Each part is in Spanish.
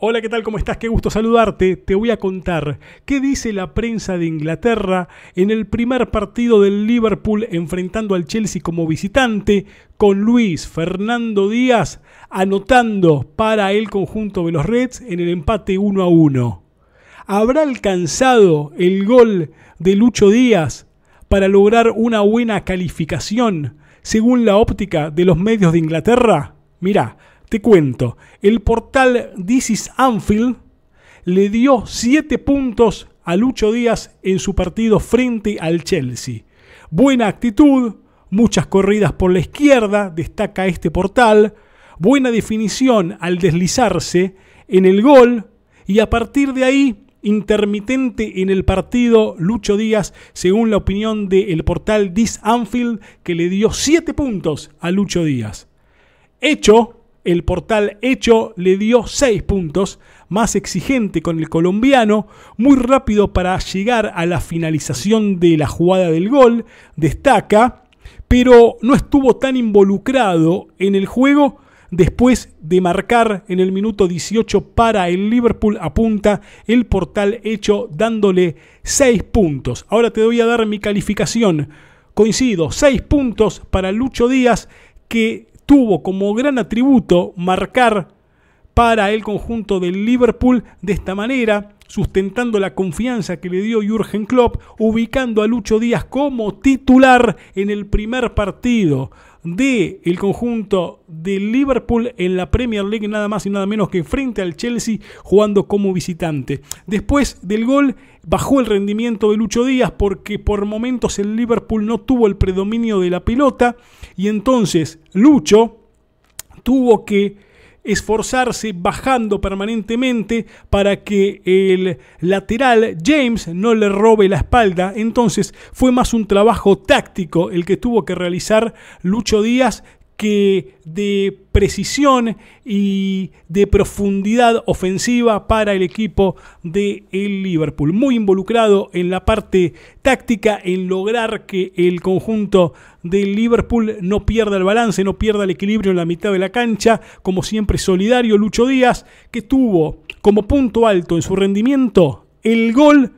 Hola, ¿qué tal? ¿Cómo estás? Qué gusto saludarte. Te voy a contar qué dice la prensa de Inglaterra en el primer partido del Liverpool enfrentando al Chelsea como visitante con Luis Fernando Díaz anotando para el conjunto de los Reds en el empate 1 a 1. ¿Habrá alcanzado el gol de Lucho Díaz para lograr una buena calificación según la óptica de los medios de Inglaterra? Mira, te cuento, el portal This is Anfield le dio 7 puntos a Lucho Díaz en su partido frente al Chelsea. Buena actitud, muchas corridas por la izquierda, destaca este portal, buena definición al deslizarse en el gol y a partir de ahí intermitente en el partido Lucho Díaz, según la opinión del portal This Anfield, que le dio 7 puntos a Lucho Díaz. Hecho el portal hecho le dio 6 puntos, más exigente con el colombiano, muy rápido para llegar a la finalización de la jugada del gol, destaca, pero no estuvo tan involucrado en el juego después de marcar en el minuto 18 para el Liverpool apunta el portal hecho dándole 6 puntos. Ahora te voy a dar mi calificación. Coincido, 6 puntos para Lucho Díaz que tuvo como gran atributo marcar para el conjunto del Liverpool. De esta manera, sustentando la confianza que le dio Jürgen Klopp, ubicando a Lucho Díaz como titular en el primer partido del conjunto de Liverpool en la Premier League, nada más y nada menos que frente al Chelsea jugando como visitante. Después del gol bajó el rendimiento de Lucho Díaz porque por momentos el Liverpool no tuvo el predominio de la pelota y entonces Lucho tuvo que esforzarse bajando permanentemente para que el lateral James no le robe la espalda. Entonces fue más un trabajo táctico el que tuvo que realizar Lucho Díaz que de precisión y de profundidad ofensiva para el equipo de el Liverpool. Muy involucrado en la parte táctica, en lograr que el conjunto del Liverpool no pierda el balance, no pierda el equilibrio en la mitad de la cancha. Como siempre, solidario Lucho Díaz, que tuvo como punto alto en su rendimiento el gol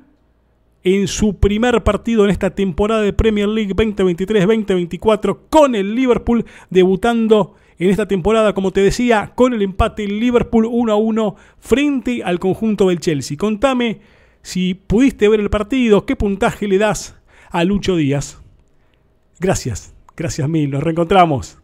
en su primer partido en esta temporada de Premier League 2023-2024 con el Liverpool, debutando en esta temporada, como te decía, con el empate Liverpool 1 1 frente al conjunto del Chelsea. Contame si pudiste ver el partido, qué puntaje le das a Lucho Díaz. Gracias, gracias mil, nos reencontramos.